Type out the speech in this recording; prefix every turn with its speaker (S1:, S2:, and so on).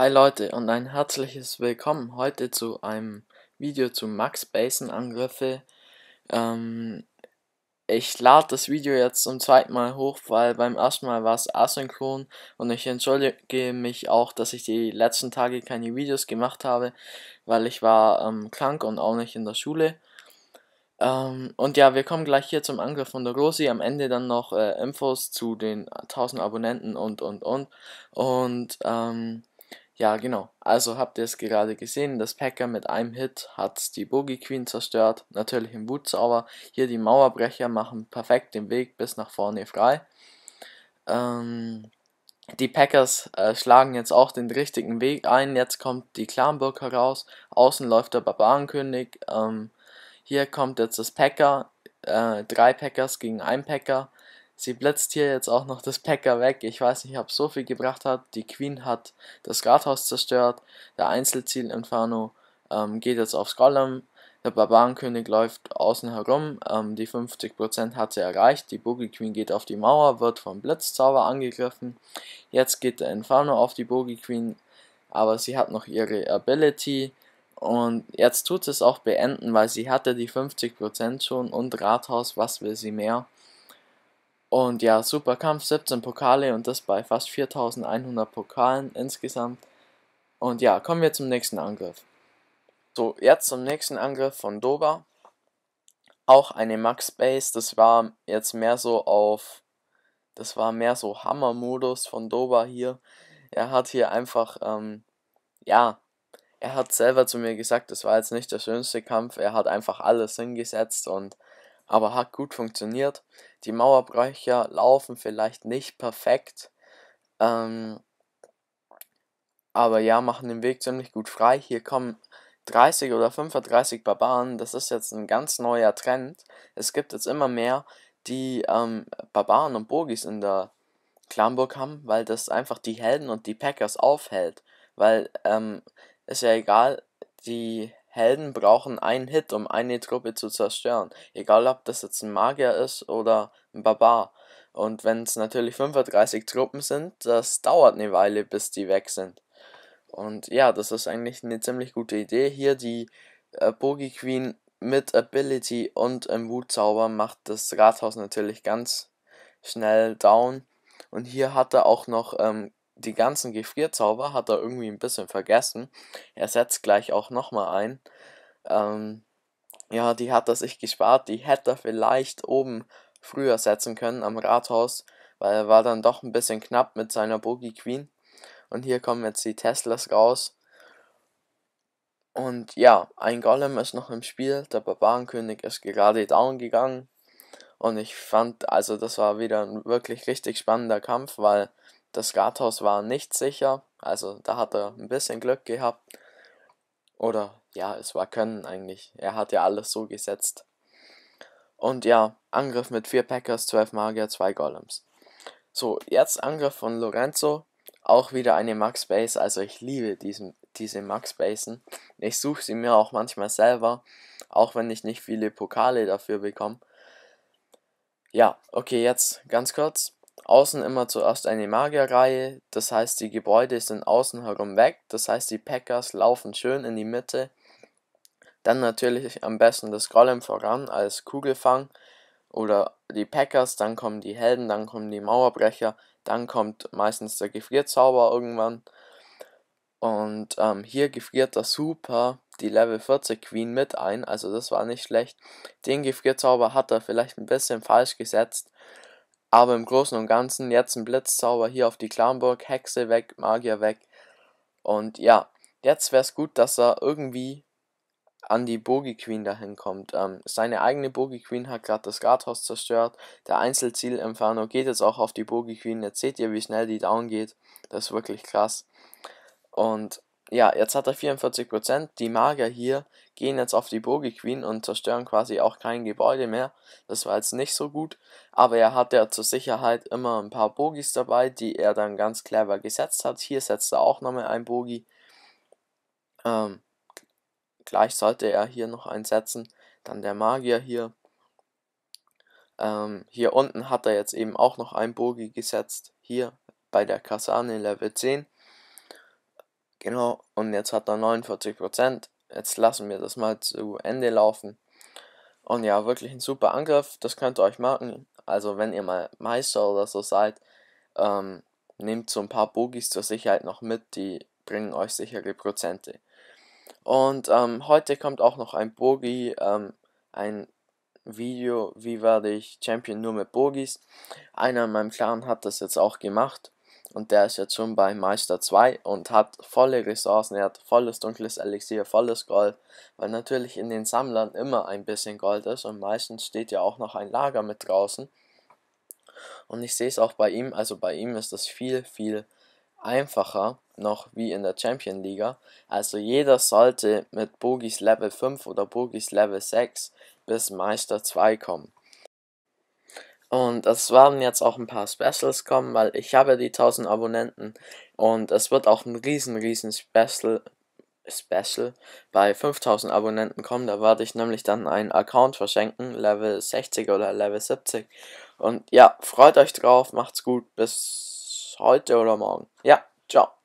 S1: Hi Leute und ein herzliches Willkommen heute zu einem Video zu Max Basen Angriffe. Ähm, ich lade das Video jetzt zum zweiten Mal hoch, weil beim ersten Mal war es asynchron und ich entschuldige mich auch, dass ich die letzten Tage keine Videos gemacht habe, weil ich war ähm, krank und auch nicht in der Schule. Ähm, und ja, wir kommen gleich hier zum Angriff von der Rosi. Am Ende dann noch äh, Infos zu den 1000 Abonnenten und und und. Und ähm, ja, genau. Also habt ihr es gerade gesehen, das Packer mit einem Hit hat die Boogie Queen zerstört, natürlich im Wutzauber. Hier die Mauerbrecher machen perfekt den Weg bis nach vorne frei. Ähm, die Packers äh, schlagen jetzt auch den richtigen Weg ein. Jetzt kommt die Clanburg heraus. Außen läuft der Barbarenkönig. Ähm, hier kommt jetzt das Packer. Äh, drei Packers gegen einen Packer. Sie blitzt hier jetzt auch noch das Packer weg. Ich weiß nicht, ob so viel gebracht hat. Die Queen hat das Rathaus zerstört. Der Einzelziel Inferno ähm, geht jetzt aufs Golem. Der Barbarenkönig läuft außen herum. Ähm, die 50% hat sie erreicht. Die Bogey Queen geht auf die Mauer, wird vom Blitzzauber angegriffen. Jetzt geht der Inferno auf die Bogey Queen. Aber sie hat noch ihre Ability. Und jetzt tut es auch beenden, weil sie hatte die 50% schon und Rathaus, was will sie mehr? Und ja, super Kampf, 17 Pokale und das bei fast 4100 Pokalen insgesamt. Und ja, kommen wir zum nächsten Angriff. So, jetzt zum nächsten Angriff von Doba. Auch eine Max Base, das war jetzt mehr so auf, das war mehr so Hammer-Modus von Doba hier. Er hat hier einfach, ähm, ja, er hat selber zu mir gesagt, das war jetzt nicht der schönste Kampf, er hat einfach alles hingesetzt und aber hat gut funktioniert. Die Mauerbrücher laufen vielleicht nicht perfekt, ähm, aber ja, machen den Weg ziemlich gut frei. Hier kommen 30 oder 35 Barbaren, das ist jetzt ein ganz neuer Trend. Es gibt jetzt immer mehr, die ähm, Barbaren und Bogis in der Clanburg haben, weil das einfach die Helden und die Packers aufhält. Weil ähm, ist ja egal, die Helden brauchen einen Hit, um eine Truppe zu zerstören. Egal, ob das jetzt ein Magier ist oder ein Barbar. Und wenn es natürlich 35 Truppen sind, das dauert eine Weile, bis die weg sind. Und ja, das ist eigentlich eine ziemlich gute Idee. Hier die äh, Bogie Queen mit Ability und im Wutzauber macht das Rathaus natürlich ganz schnell down. Und hier hat er auch noch ähm, die ganzen Gefrierzauber hat er irgendwie ein bisschen vergessen. Er setzt gleich auch nochmal ein. Ähm, ja, die hat er sich gespart. Die hätte er vielleicht oben früher setzen können am Rathaus, weil er war dann doch ein bisschen knapp mit seiner Boogie Queen. Und hier kommen jetzt die Teslas raus. Und ja, ein Golem ist noch im Spiel. Der Barbarenkönig ist gerade down gegangen. Und ich fand, also das war wieder ein wirklich richtig spannender Kampf, weil das Rathaus war nicht sicher, also da hat er ein bisschen Glück gehabt. Oder ja, es war Können eigentlich. Er hat ja alles so gesetzt. Und ja, Angriff mit vier Packers, 12 Magier, zwei Golems. So, jetzt Angriff von Lorenzo. Auch wieder eine Max Base. Also ich liebe diesen, diese Max Basen. Ich suche sie mir auch manchmal selber, auch wenn ich nicht viele Pokale dafür bekomme. Ja, okay, jetzt ganz kurz. Außen immer zuerst eine Magierreihe, das heißt die Gebäude sind außen herum weg, das heißt die Packers laufen schön in die Mitte. Dann natürlich am besten das Golem voran als Kugelfang oder die Packers, dann kommen die Helden, dann kommen die Mauerbrecher, dann kommt meistens der Gefrierzauber irgendwann. Und ähm, hier gefriert der Super die Level 40 Queen mit ein, also das war nicht schlecht. Den Gefrierzauber hat er vielleicht ein bisschen falsch gesetzt. Aber im Großen und Ganzen jetzt ein Blitzzauber hier auf die Klamburg, Hexe weg, Magier weg. Und ja, jetzt wäre es gut, dass er irgendwie an die Bogey Queen dahin kommt. Ähm, seine eigene Bogey Queen hat gerade das Rathaus zerstört. Der Einzelziel Inferno geht jetzt auch auf die Bogey Queen. Jetzt seht ihr, wie schnell die down geht. Das ist wirklich krass. Und ja, jetzt hat er 44%. Die Magier hier gehen jetzt auf die Burgi Queen und zerstören quasi auch kein Gebäude mehr. Das war jetzt nicht so gut. Aber er hat ja zur Sicherheit immer ein paar Bogis dabei, die er dann ganz clever gesetzt hat. Hier setzt er auch nochmal ein Bogi. Ähm, gleich sollte er hier noch einen setzen. Dann der Magier hier. Ähm, hier unten hat er jetzt eben auch noch ein Bogi gesetzt. Hier bei der Kasane Level 10. Genau, und jetzt hat er 49%. Jetzt lassen wir das mal zu Ende laufen. Und ja, wirklich ein super Angriff, das könnt ihr euch merken. Also wenn ihr mal Meister oder so seid, ähm, nehmt so ein paar Bogies zur Sicherheit noch mit, die bringen euch sichere Prozente. Und ähm, heute kommt auch noch ein Bogie, ähm, ein Video, wie werde ich Champion nur mit Bogies. Einer in meinem Clan hat das jetzt auch gemacht. Und der ist jetzt schon bei Meister 2 und hat volle Ressourcen. Er hat volles dunkles Elixier, volles Gold. Weil natürlich in den Sammlern immer ein bisschen Gold ist und meistens steht ja auch noch ein Lager mit draußen. Und ich sehe es auch bei ihm. Also bei ihm ist das viel, viel einfacher noch wie in der Champion Liga. Also jeder sollte mit Bogis Level 5 oder Bogis Level 6 bis Meister 2 kommen. Und es werden jetzt auch ein paar Specials kommen, weil ich habe die 1000 Abonnenten. Und es wird auch ein riesen, riesen Special, Special bei 5000 Abonnenten kommen. Da werde ich nämlich dann einen Account verschenken, Level 60 oder Level 70. Und ja, freut euch drauf, macht's gut, bis heute oder morgen. Ja, ciao.